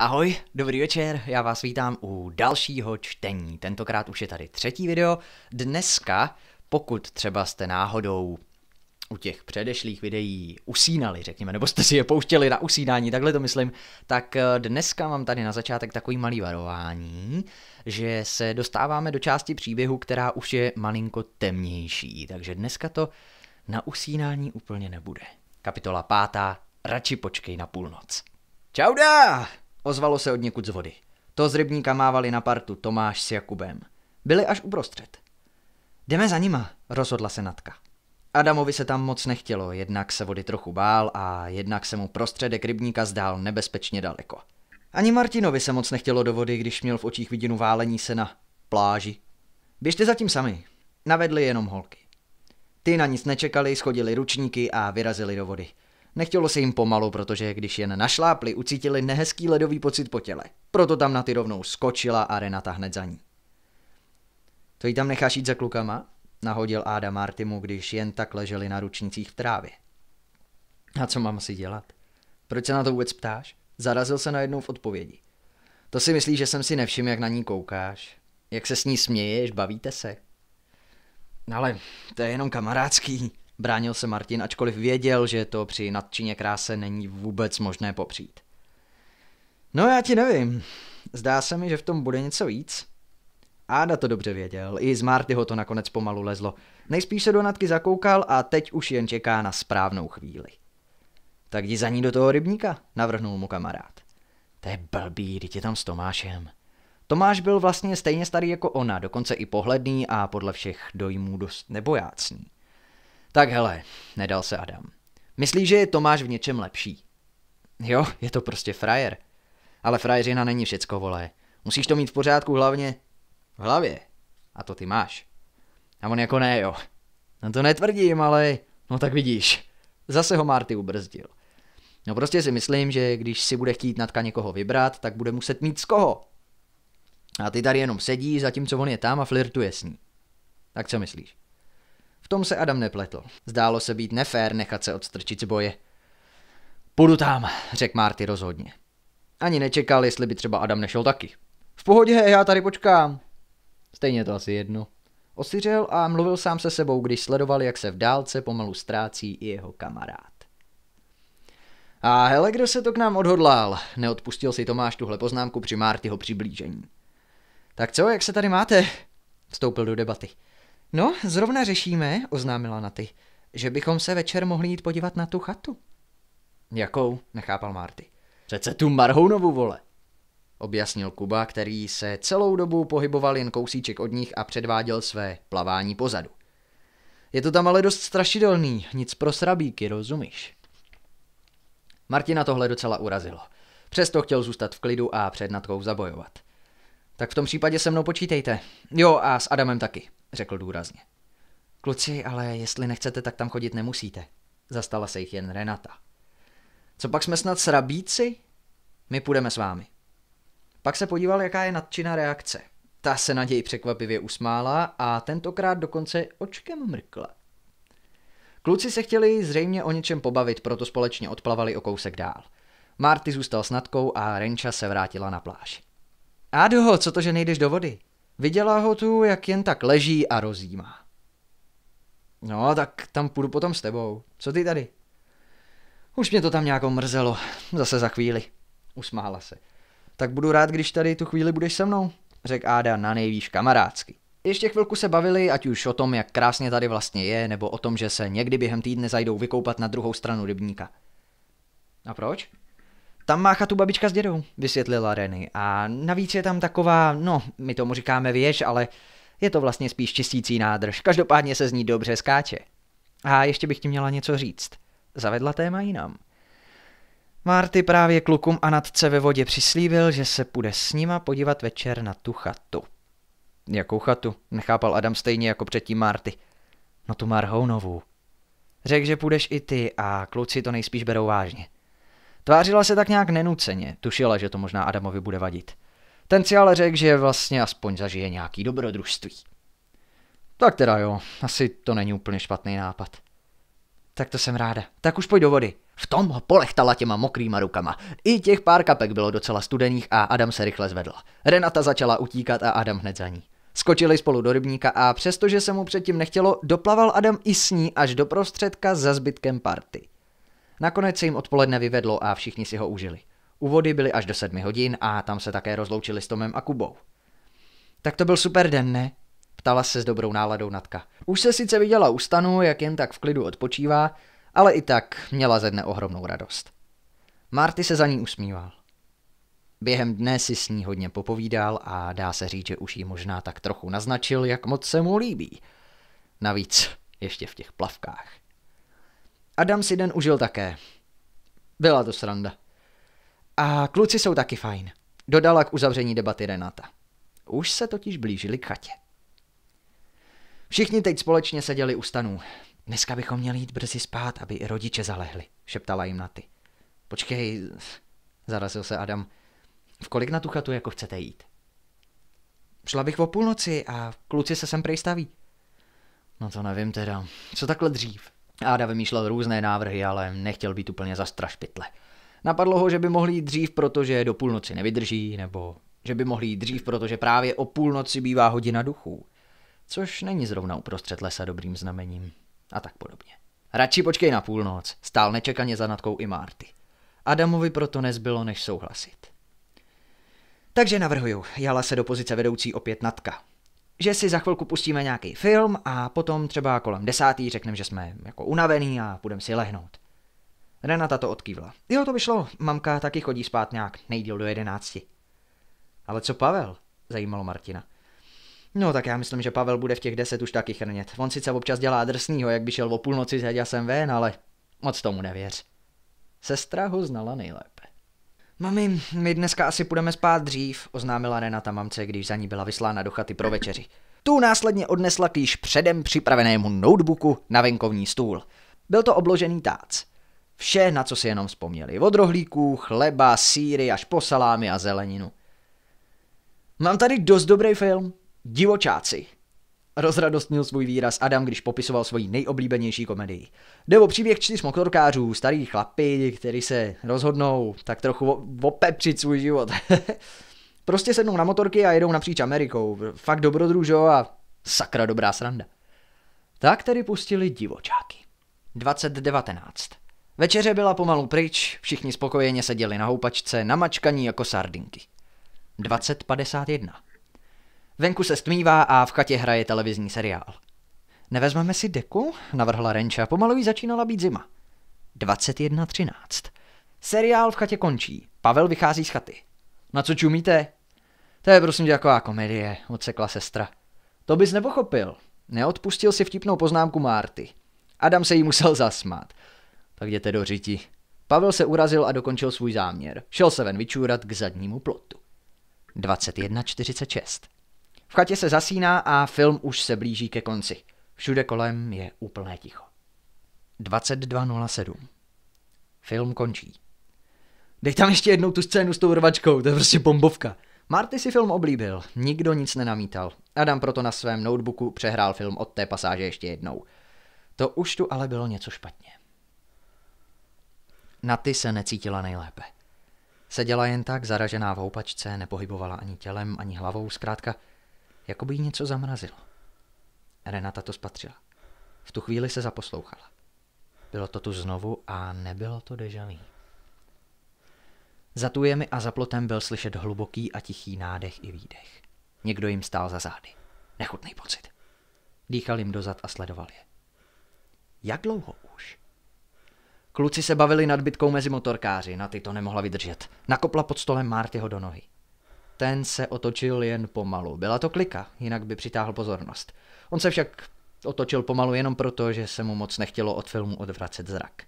Ahoj, dobrý večer, já vás vítám u dalšího čtení. Tentokrát už je tady třetí video. Dneska, pokud třeba jste náhodou u těch předešlých videí usínali, řekněme, nebo jste si je pouštěli na usínání, takhle to myslím, tak eh, dneska mám tady na začátek takový malý varování, že se dostáváme do části příběhu, která už je malinko temnější, takže dneska to na usínání úplně nebude. Kapitola pátá, radši počkej na půlnoc. Čauda! Ozvalo se od někud z vody. To z rybníka mávali na partu Tomáš s Jakubem. Byli až uprostřed. Jdeme za nima, rozhodla se Natka. Adamovi se tam moc nechtělo, jednak se vody trochu bál a jednak se mu prostředek rybníka zdál nebezpečně daleko. Ani Martinovi se moc nechtělo do vody, když měl v očích vidinu válení se na pláži. Běžte zatím sami. Navedli jenom holky. Ty na nic nečekali, schodili ručníky a vyrazili do vody. Nechtělo se jim pomalu, protože když jen našlápli, ucítili nehezký ledový pocit po těle. Proto tam na ty rovnou skočila a Renata hned za ní. To jí tam necháš jít za klukama? Nahodil Áda Martimu, když jen tak leželi na ručnicích v trávě. A co mám si dělat? Proč se na to vůbec ptáš? Zarazil se najednou v odpovědi. To si myslíš, že jsem si nevšiml, jak na ní koukáš? Jak se s ní směješ, bavíte se? No ale to je jenom kamarádský, Bránil se Martin, ačkoliv věděl, že to při nadčině kráse není vůbec možné popřít. No já ti nevím. Zdá se mi, že v tom bude něco víc. Áda to dobře věděl, i z Marty ho to nakonec pomalu lezlo. Nejspíš se do natky zakoukal a teď už jen čeká na správnou chvíli. Tak jdi za ní do toho rybníka, navrhnul mu kamarád. To je blbý, jdi tam s Tomášem. Tomáš byl vlastně stejně starý jako ona, dokonce i pohledný a podle všech dojmů dost nebojácný. Tak hele, nedal se Adam. Myslí, že je Tomáš v něčem lepší. Jo, je to prostě frajer. Ale frajeřina není všecko, volé. Musíš to mít v pořádku hlavně v hlavě. A to ty máš. A on jako ne, jo. No to netvrdím, ale no tak vidíš. Zase ho Marty ubrzdil. No prostě si myslím, že když si bude chtít Natka někoho vybrat, tak bude muset mít z koho. A ty tady jenom sedí, zatímco on je tam a flirtuje s ní. Tak co myslíš? tom se Adam nepletl. Zdálo se být nefér nechat se odstrčit z boje. Půjdu tam, řekl Marty rozhodně. Ani nečekal, jestli by třeba Adam nešel taky. V pohodě, já tady počkám. Stejně to asi jedno. Osiřel a mluvil sám se sebou, když sledoval, jak se v dálce pomalu ztrácí i jeho kamarád. A hele, kdo se to k nám odhodlal, neodpustil si Tomáš tuhle poznámku při Martyho přiblížení. Tak co, jak se tady máte? Vstoupil do debaty. No, zrovna řešíme, oznámila Naty, že bychom se večer mohli jít podívat na tu chatu. Jakou? nechápal Marty. Přece tu Marhounovu vole, objasnil Kuba, který se celou dobu pohyboval jen kousíček od nich a předváděl své plavání pozadu. Je to tam ale dost strašidelný, nic pro srabíky, rozumíš? Martina tohle docela urazilo. Přesto chtěl zůstat v klidu a před Natkou zabojovat. Tak v tom případě se mnou počítejte. Jo, a s Adamem taky řekl důrazně. Kluci, ale jestli nechcete, tak tam chodit nemusíte. Zastala se jich jen Renata. Co pak jsme snad srabíci? My půjdeme s vámi. Pak se podíval, jaká je nadčina reakce. Ta se naději překvapivě usmála a tentokrát dokonce očkem mrkla. Kluci se chtěli zřejmě o něčem pobavit, proto společně odplavali o kousek dál. Marty zůstal s Natkou a Renča se vrátila na pláž. Ádo, co to, že nejdeš do vody? Viděla ho tu, jak jen tak leží a rozjímá. No, tak tam půjdu potom s tebou. Co ty tady? Už mě to tam nějak mrzelo. Zase za chvíli. Usmála se. Tak budu rád, když tady tu chvíli budeš se mnou, řekl Áda na nejvýš kamarádsky. Ještě chvilku se bavili, ať už o tom, jak krásně tady vlastně je, nebo o tom, že se někdy během týdne zajdou vykoupat na druhou stranu rybníka. A proč? Tam má chatu babička s dědou, vysvětlila Reny. A navíc je tam taková, no, my tomu říkáme věž, ale je to vlastně spíš čistící nádrž. Každopádně se z ní dobře skáče. A ještě bych ti měla něco říct. Zavedla téma jinam. Marty právě klukům a nadce ve vodě přislíbil, že se půjde s nima podívat večer na tu chatu. Jakou chatu? Nechápal Adam stejně jako předtím Marty. No tu Marhounovu. Řekl, že půjdeš i ty a kluci to nejspíš berou vážně. Tvářila se tak nějak nenuceně, tušila, že to možná Adamovi bude vadit. Ten si ale řekl, že vlastně aspoň zažije nějaký dobrodružství. Tak teda jo, asi to není úplně špatný nápad. Tak to jsem ráda. Tak už pojď do vody. V tom ho polechtala těma mokrýma rukama. I těch pár kapek bylo docela studených a Adam se rychle zvedl. Renata začala utíkat a Adam hned za ní. Skočili spolu do rybníka a přestože se mu předtím nechtělo, doplaval Adam i s ní až do prostředka za zbytkem party. Nakonec se jim odpoledne vyvedlo a všichni si ho užili. Úvody byly až do sedmi hodin a tam se také rozloučili s Tomem a Kubou. Tak to byl super den, ne? Ptala se s dobrou náladou Natka. Už se sice viděla u stanu, jak jen tak v klidu odpočívá, ale i tak měla ze dne ohromnou radost. Marty se za ní usmíval. Během dne si s ní hodně popovídal a dá se říct, že už jí možná tak trochu naznačil, jak moc se mu líbí. Navíc ještě v těch plavkách. Adam si den užil také. Byla to sranda. A kluci jsou taky fajn, dodala k uzavření debaty Renata. Už se totiž blížili k chatě. Všichni teď společně seděli u stanů. Dneska bychom měli jít brzy spát, aby i rodiče zalehli, šeptala jim Naty. Počkej, zarazil se Adam. V kolik na tu chatu jako chcete jít? Šla bych o půlnoci a kluci se sem prejstaví. No to nevím teda. Co takhle dřív? Áda vymýšlel různé návrhy, ale nechtěl být úplně strašpitle. Napadlo ho, že by mohli jít dřív, protože do půlnoci nevydrží, nebo že by mohli jít dřív, protože právě o půlnoci bývá hodina duchů. Což není zrovna uprostřed lesa dobrým znamením. A tak podobně. Radši počkej na půlnoc, stál nečekaně za nadkou i Marty. Adamovi proto nezbylo, než souhlasit. Takže navrhuju, jala se do pozice vedoucí opět Natka že si za chvilku pustíme nějaký film a potom třeba kolem desátý řekneme, že jsme jako unavený a půjdeme si lehnout. Renata to odkývla. Jo, to by šlo, mamka taky chodí spát nějak nejdíl do jedenácti. Ale co Pavel? Zajímalo Martina. No tak já myslím, že Pavel bude v těch deset už taky chrnět. On sice občas dělá drsnýho, jak by šel o půlnoci s jsem ven, ale moc tomu nevěř. Sestra ho znala nejlépe. Mami, my dneska asi půjdeme spát dřív, oznámila Renata mamce, když za ní byla vyslána do chaty pro večeři. Tu následně odnesla k již předem připravenému notebooku na venkovní stůl. Byl to obložený tác. Vše, na co si jenom vzpomněli. Od rohlíků, chleba, síry až po salámy a zeleninu. Mám tady dost dobrý film. Divočáci, rozradostnil svůj výraz Adam, když popisoval svoji nejoblíbenější komedii. Jde o příběh čtyř motorkářů, starý chlapy, který se rozhodnou tak trochu opepřit svůj život. prostě sednou na motorky a jedou napříč Amerikou. Fakt dobrodružo a sakra dobrá sranda. Tak tedy pustili divočáky. 2019. Večeře byla pomalu pryč, všichni spokojeně seděli na houpačce, namačkaní jako sardinky. 2051. Venku se stmívá a v chatě hraje televizní seriál. Nevezmeme si deku? navrhla Renča, pomalu jí začínala být zima. 21.13. Seriál v chatě končí. Pavel vychází z chaty. Na co čumíte? To je prosím tě taková komedie, odsekla sestra. To bys nepochopil. Neodpustil si vtipnou poznámku Márty. Adam se jí musel zasmát. Tak jděte do řiti. Pavel se urazil a dokončil svůj záměr. Šel se ven vyčůrat k zadnímu plotu. 21.46. V chatě se zasíná a film už se blíží ke konci. Všude kolem je úplné ticho. 22.07. Film končí. Dej tam ještě jednou tu scénu s tou rvačkou, to je prostě bombovka. Marty si film oblíbil, nikdo nic nenamítal. Adam proto na svém notebooku přehrál film od té pasáže ještě jednou. To už tu ale bylo něco špatně. Naty se necítila nejlépe. Seděla jen tak, zaražená v houpačce, nepohybovala ani tělem, ani hlavou, zkrátka – jako by jí něco zamrazilo. Renata to spatřila. V tu chvíli se zaposlouchala. Bylo to tu znovu a nebylo to dežavý. Za tujemi a za plotem byl slyšet hluboký a tichý nádech i výdech. Někdo jim stál za zády. Nechutný pocit. Dýchal jim dozad a sledoval je. Jak dlouho už? Kluci se bavili nad bytkou mezi motorkáři, na ty to nemohla vydržet. Nakopla pod stolem Martyho do nohy ten se otočil jen pomalu. Byla to klika, jinak by přitáhl pozornost. On se však otočil pomalu jenom proto, že se mu moc nechtělo od filmu odvracet zrak.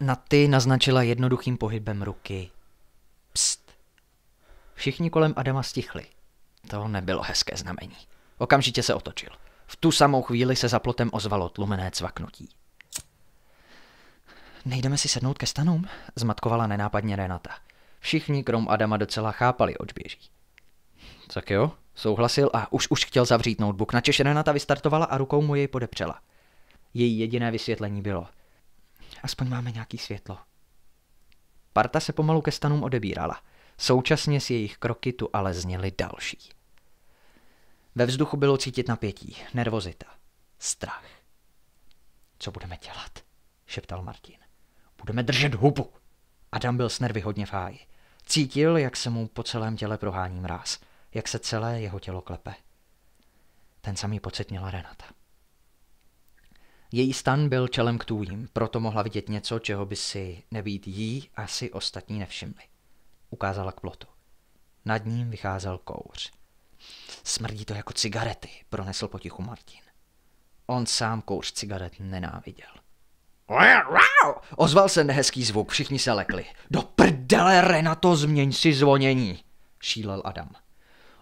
Na ty naznačila jednoduchým pohybem ruky. Pst. Všichni kolem Adama stichli. To nebylo hezké znamení. Okamžitě se otočil. V tu samou chvíli se za plotem ozvalo tlumené cvaknutí. Nejdeme si sednout ke stanům? Zmatkovala nenápadně Renata. Všichni krom Adama docela chápali, oč běží. Tak jo, souhlasil a už už chtěl zavřít notebook, Na načež Renata vystartovala a rukou mu jej podepřela. Její jediné vysvětlení bylo. Aspoň máme nějaký světlo. Parta se pomalu ke stanům odebírala. Současně s jejich kroky tu ale zněly další. Ve vzduchu bylo cítit napětí, nervozita, strach. Co budeme dělat? šeptal Martin. Budeme držet hubu. Adam byl s nervy hodně v háji. Cítil, jak se mu po celém těle prohání mráz jak se celé jeho tělo klepe. Ten samý pocit měla Renata. Její stan byl čelem k tůjím, proto mohla vidět něco, čeho by si nebýt jí asi ostatní nevšimli. Ukázala k plotu. Nad ním vycházel kouř. Smrdí to jako cigarety, pronesl potichu Martin. On sám kouř cigaret nenáviděl. Ozval se nehezký zvuk, všichni se lekli. Do prdele, Renato, změň si zvonění, šílel Adam.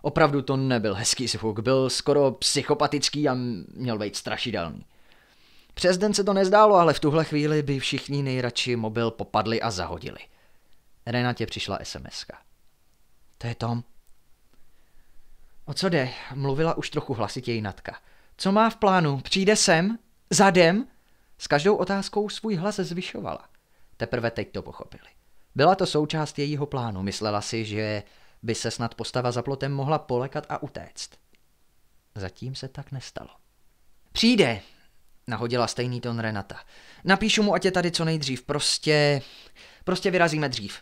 Opravdu to nebyl hezký zvuk, byl skoro psychopatický a měl být strašidelný. Přes den se to nezdálo, ale v tuhle chvíli by všichni nejradši mobil popadli a zahodili. Renatě přišla sms -ka. To je Tom. O co jde? Mluvila už trochu hlasitěji Natka. Co má v plánu? Přijde sem? Zadem? S každou otázkou svůj hlas zvyšovala. Teprve teď to pochopili. Byla to součást jejího plánu, myslela si, že by se snad postava za plotem mohla polekat a utéct. Zatím se tak nestalo. Přijde, nahodila stejný tón Renata. Napíšu mu, ať je tady co nejdřív, prostě... prostě vyrazíme dřív.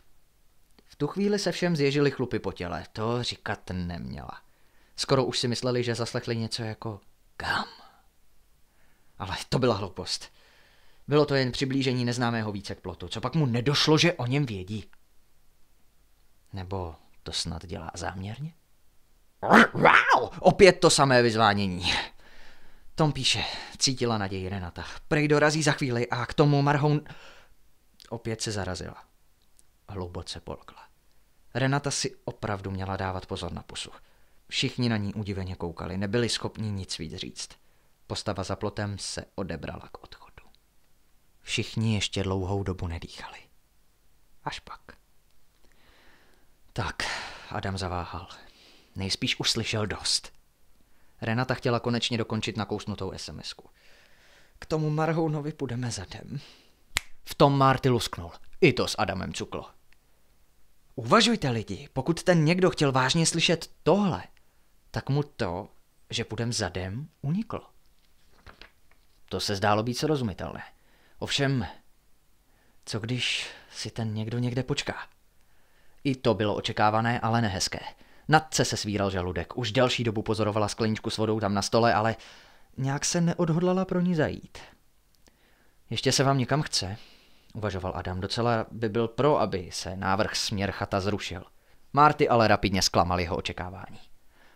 V tu chvíli se všem zježili chlupy po těle, to říkat neměla. Skoro už si mysleli, že zaslechli něco jako kam. Ale to byla hloupost. Bylo to jen přiblížení neznámého více k plotu, co pak mu nedošlo, že o něm vědí. Nebo to snad dělá záměrně? Wow! Opět to samé vyzvánění. Tom píše, cítila naději Renata. Prej dorazí za chvíli a k tomu Marhoun... Opět se zarazila. Hluboce polkla. Renata si opravdu měla dávat pozor na pusu. Všichni na ní udiveně koukali, nebyli schopni nic víc říct. Postava za plotem se odebrala k odchodu. Všichni ještě dlouhou dobu nedýchali. Až pak. Tak, Adam zaváhal. Nejspíš už slyšel dost. Renata chtěla konečně dokončit nakousnutou SMSku. K tomu Marhounovi půjdeme zadem. V tom Marty lusknul. I to s Adamem cuklo. Uvažujte lidi, pokud ten někdo chtěl vážně slyšet tohle, tak mu to, že půjdem zadem, uniklo. To se zdálo být srozumitelné. Ovšem, co když si ten někdo někde počká? I to bylo očekávané, ale nehezké. Nadce se svíral žaludek, už delší dobu pozorovala skleničku s vodou tam na stole, ale nějak se neodhodlala pro ní zajít. Ještě se vám někam chce, uvažoval Adam. Docela by byl pro, aby se návrh směrchata zrušil. Marty ale rapidně zklamal jeho očekávání.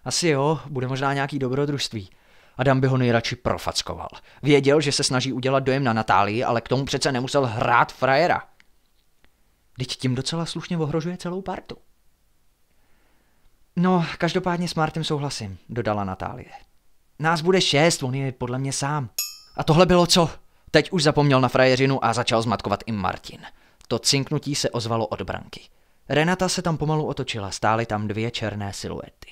Asi jo, bude možná nějaký dobrodružství. Adam by ho nejradši profackoval. Věděl, že se snaží udělat dojem na Natálii, ale k tomu přece nemusel hrát frajera. Teď tím docela slušně ohrožuje celou partu. No, každopádně s Martem souhlasím, dodala Natálie. Nás bude šest, on je podle mě sám. A tohle bylo co? Teď už zapomněl na frajeřinu a začal zmatkovat i Martin. To cinknutí se ozvalo od branky. Renata se tam pomalu otočila, stály tam dvě černé siluety.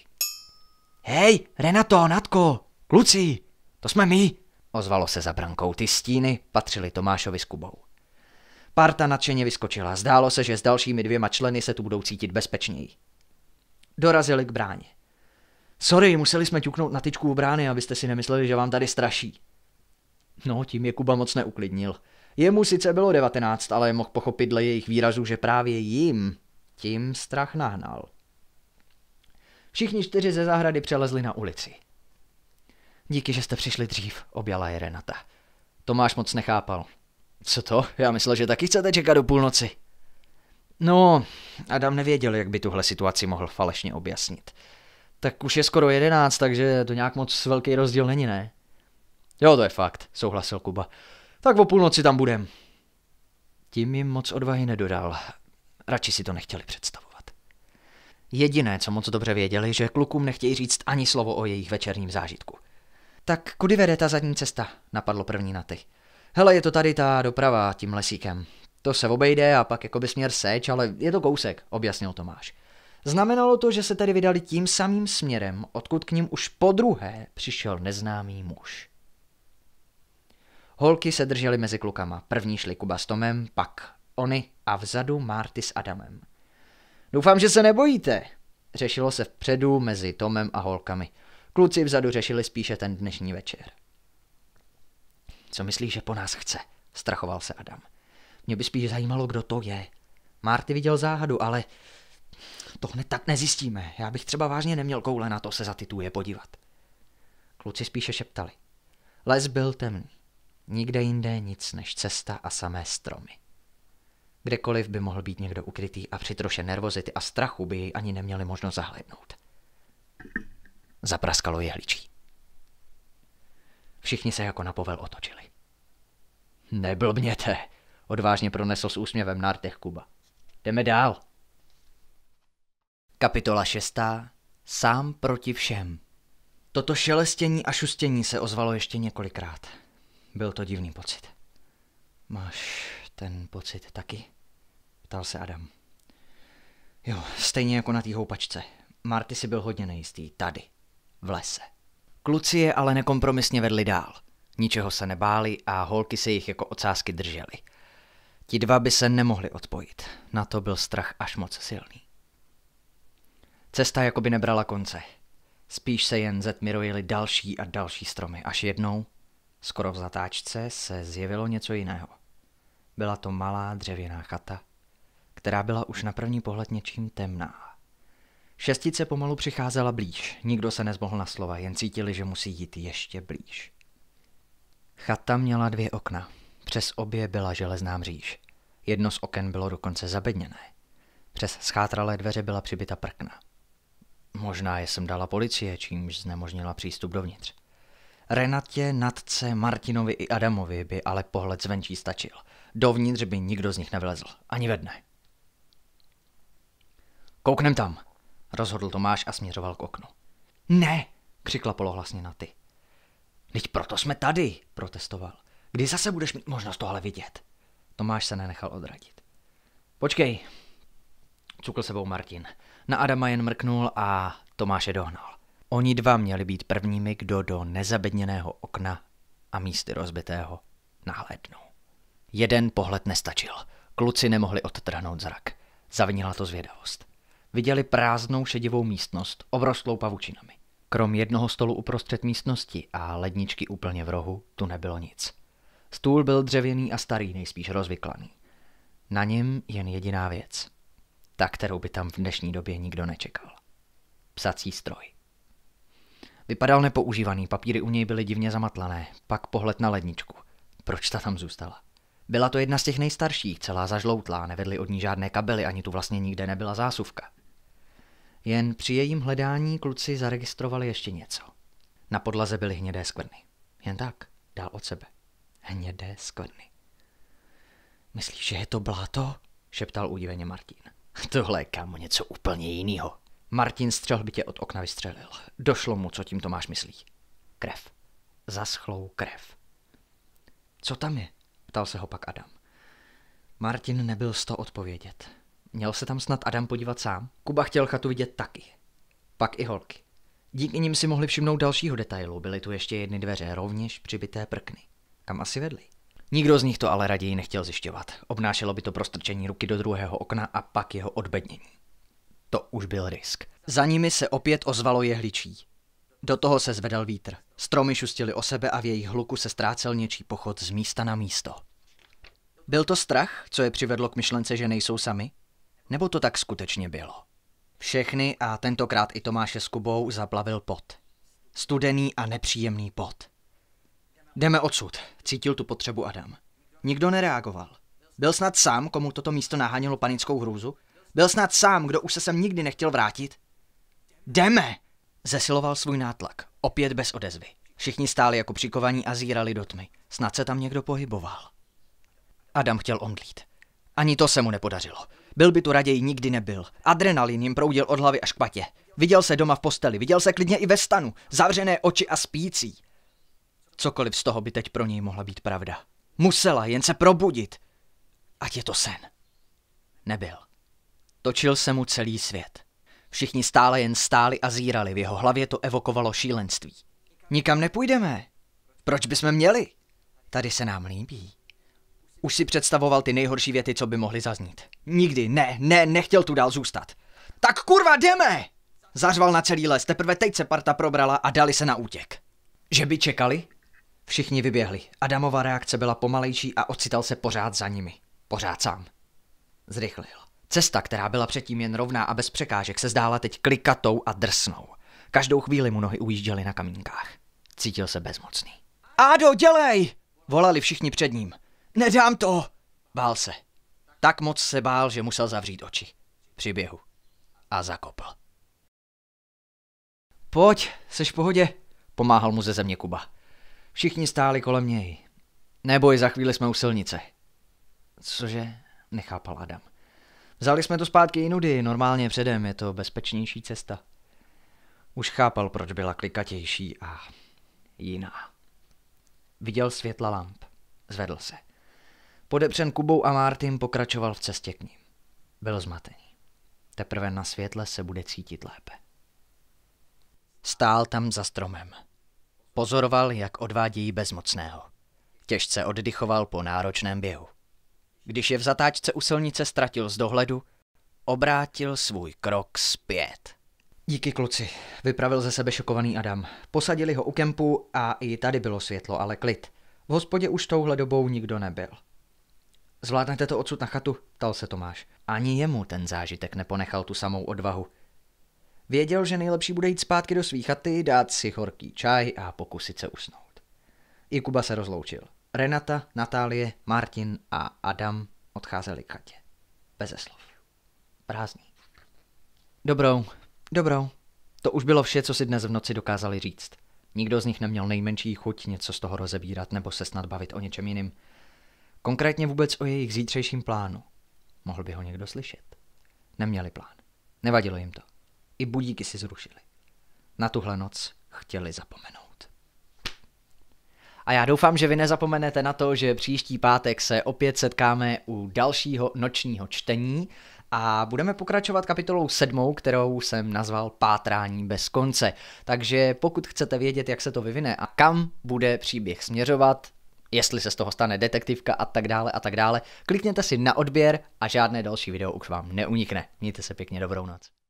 Hej, Renato, Natko, kluci, to jsme my, ozvalo se za brankou. Ty stíny patřily Tomášovi s Kubou. Parta nadšeně vyskočila. Zdálo se, že s dalšími dvěma členy se tu budou cítit bezpečněji. Dorazili k bráně. Sorry, museli jsme ťuknout na tyčku u brány, abyste si nemysleli, že vám tady straší. No, tím je Kuba moc neuklidnil. Jemu sice bylo 19, ale mohl pochopit dle jejich výrazů, že právě jim tím strach nahnal. Všichni čtyři ze zahrady přelezli na ulici. Díky, že jste přišli dřív, objala je Renata. Tomáš moc nechápal. Co to? Já myslel, že taky chcete čekat do půlnoci. No, Adam nevěděl, jak by tuhle situaci mohl falešně objasnit. Tak už je skoro jedenáct, takže to nějak moc velký rozdíl není, ne? Jo, to je fakt, souhlasil Kuba. Tak o půlnoci tam budem. Tím jim moc odvahy nedodal. Radši si to nechtěli představovat. Jediné, co moc dobře věděli, že klukům nechtějí říct ani slovo o jejich večerním zážitku. Tak kudy vede ta zadní cesta? Napadlo první na ty hele, je to tady ta doprava tím lesíkem. To se obejde a pak jakoby směr seč, ale je to kousek, objasnil Tomáš. Znamenalo to, že se tedy vydali tím samým směrem, odkud k ním už po druhé přišel neznámý muž. Holky se držely mezi klukama. První šli Kuba s Tomem, pak oni a vzadu Marty s Adamem. Doufám, že se nebojíte, řešilo se vpředu mezi Tomem a holkami. Kluci vzadu řešili spíše ten dnešní večer. Co myslíš, že po nás chce? Strachoval se Adam. Mě by spíš zajímalo, kdo to je. Marty viděl záhadu, ale to hned tak nezjistíme. Já bych třeba vážně neměl koule na to se za tituje podívat. Kluci spíše šeptali. Les byl temný. Nikde jinde nic než cesta a samé stromy. Kdekoliv by mohl být někdo ukrytý a při troše nervozity a strachu by jej ani neměli možnost zahlednout. Zapraskalo jehličí. Všichni se jako na povel otočili. Neblbněte, odvážně pronesl s úsměvem nártech Kuba. Jdeme dál. Kapitola 6. Sám proti všem. Toto šelestění a šustění se ozvalo ještě několikrát. Byl to divný pocit. Máš ten pocit taky? Ptal se Adam. Jo, stejně jako na té houpačce. Marty si byl hodně nejistý, tady, v lese. Kluci je ale nekompromisně vedli dál. Ničeho se nebáli a holky se jich jako ocásky drželi. Ti dva by se nemohli odpojit. Na to byl strach až moc silný. Cesta jako by nebrala konce. Spíš se jen zetmirojily další a další stromy, až jednou, skoro v zatáčce, se zjevilo něco jiného. Byla to malá dřevěná chata, která byla už na první pohled něčím temná. Šestice pomalu přicházela blíž, nikdo se nezmohl na slova, jen cítili, že musí jít ještě blíž. Chata měla dvě okna, přes obě byla železná mříž. Jedno z oken bylo dokonce zabedněné. Přes schátralé dveře byla přibyta prkna. Možná je sem dala policie, čímž znemožnila přístup dovnitř. Renatě, Natce, Martinovi i Adamovi by ale pohled zvenčí stačil. Dovnitř by nikdo z nich nevlezl, ani ve dne. Kouknem tam, rozhodl Tomáš a směřoval k oknu. Ne, křikla polohlasně na ty. Teď proto jsme tady, protestoval. Kdy zase budeš mít možnost tohle vidět? Tomáš se nenechal odradit. Počkej, cukl sebou Martin. Na Adama jen mrknul a Tomáše dohnal. Oni dva měli být prvními, kdo do nezabedněného okna a místy rozbitého nahlédnou. Jeden pohled nestačil. Kluci nemohli odtrhnout zrak. Zavinila to zvědavost viděli prázdnou šedivou místnost, obrostlou pavučinami. Krom jednoho stolu uprostřed místnosti a ledničky úplně v rohu, tu nebylo nic. Stůl byl dřevěný a starý, nejspíš rozvyklaný. Na něm jen jediná věc. Ta, kterou by tam v dnešní době nikdo nečekal. Psací stroj. Vypadal nepoužívaný, papíry u něj byly divně zamatlané, pak pohled na ledničku. Proč ta tam zůstala? Byla to jedna z těch nejstarších, celá zažloutlá, nevedly od ní žádné kabely, ani tu vlastně nikde nebyla zásuvka jen při jejím hledání kluci zaregistrovali ještě něco. Na podlaze byly hnědé skvrny. Jen tak, dál od sebe. Hnědé skvrny. Myslíš, že je to bláto? šeptal údiveně Martin. Tohle je kámo něco úplně jiného. Martin by tě od okna vystřelil. Došlo mu, co tím Tomáš myslí. Krev. Zaschlou krev. Co tam je? ptal se ho pak Adam. Martin nebyl z to odpovědět. Měl se tam snad Adam podívat sám. Kuba chtěl chatu vidět taky. Pak i holky. Díky nim si mohli všimnout dalšího detailu, byly tu ještě jedny dveře, rovněž přibité prkny. Kam asi vedly? Nikdo z nich to ale raději nechtěl zjišťovat. Obnášelo by to prostrčení ruky do druhého okna a pak jeho odbednění. To už byl risk. Za nimi se opět ozvalo jehličí. Do toho se zvedal vítr. Stromy šustily o sebe a v jejich hluku se ztrácel něčí pochod z místa na místo. Byl to strach, co je přivedlo k myšlence, že nejsou sami? Nebo to tak skutečně bylo? Všechny a tentokrát i Tomáše s Kubou zaplavil pot. Studený a nepříjemný pot. Jdeme odsud, cítil tu potřebu Adam. Nikdo nereagoval. Byl snad sám, komu toto místo nahánělo panickou hrůzu? Byl snad sám, kdo už se sem nikdy nechtěl vrátit? Jdeme! Zesiloval svůj nátlak, opět bez odezvy. Všichni stáli jako přikovaní a zírali do tmy. Snad se tam někdo pohyboval. Adam chtěl omdlít. Ani to se mu nepodařilo. Byl by tu raději nikdy nebyl. Adrenalin jim proudil od hlavy až k patě. Viděl se doma v posteli, viděl se klidně i ve stanu, zavřené oči a spící. Cokoliv z toho by teď pro něj mohla být pravda. Musela jen se probudit. Ať je to sen. Nebyl. Točil se mu celý svět. Všichni stále jen stáli a zírali, v jeho hlavě to evokovalo šílenství. Nikam nepůjdeme. Proč bychom měli? Tady se nám líbí. Už si představoval ty nejhorší věty, co by mohly zaznít. Nikdy, ne, ne, nechtěl tu dál zůstat. Tak kurva, jdeme! Zařval na celý les, teprve teď se parta probrala a dali se na útěk. Že by čekali? Všichni vyběhli. Adamova reakce byla pomalejší a ocital se pořád za nimi. Pořád sám. Zrychlil. Cesta, která byla předtím jen rovná a bez překážek, se zdála teď klikatou a drsnou. Každou chvíli mu nohy ujížděly na kamínkách. Cítil se bezmocný. Ádo, dělej! Volali všichni před ním. Nedám to! Bál se. Tak moc se bál, že musel zavřít oči. Při běhu. A zakopl. Pojď, seš v pohodě, pomáhal mu ze země Kuba. Všichni stáli kolem něj. Neboj, za chvíli jsme u silnice. Cože? Nechápal Adam. Vzali jsme to zpátky jinudy, normálně předem, je to bezpečnější cesta. Už chápal, proč byla klikatější a jiná. Viděl světla lamp. Zvedl se. Podepřen Kubou a Martin pokračoval v cestě k ním. Byl zmatený. Teprve na světle se bude cítit lépe. Stál tam za stromem. Pozoroval, jak odvádějí bezmocného. Těžce oddychoval po náročném běhu. Když je v zatáčce u silnice ztratil z dohledu, obrátil svůj krok zpět. Díky kluci, vypravil ze sebe šokovaný Adam. Posadili ho u kempu a i tady bylo světlo, ale klid. V hospodě už touhle dobou nikdo nebyl. Zvládnete to odsud na chatu? ptal se Tomáš. Ani jemu ten zážitek neponechal tu samou odvahu. Věděl, že nejlepší bude jít zpátky do svý chaty, dát si horký čaj a pokusit se usnout. I Kuba se rozloučil. Renata, Natálie, Martin a Adam odcházeli k chatě. Beze slov. Prázdný. Dobrou, dobrou. To už bylo vše, co si dnes v noci dokázali říct. Nikdo z nich neměl nejmenší chuť něco z toho rozebírat nebo se snad bavit o něčem jiným. Konkrétně vůbec o jejich zítřejším plánu. Mohl by ho někdo slyšet. Neměli plán. Nevadilo jim to. I budíky si zrušili. Na tuhle noc chtěli zapomenout. A já doufám, že vy nezapomenete na to, že příští pátek se opět setkáme u dalšího nočního čtení a budeme pokračovat kapitolou sedmou, kterou jsem nazval Pátrání bez konce. Takže pokud chcete vědět, jak se to vyvine a kam bude příběh směřovat, jestli se z toho stane detektivka a tak dále a tak dále. Klikněte si na odběr a žádné další video už vám neunikne. Mějte se pěkně, dobrou noc.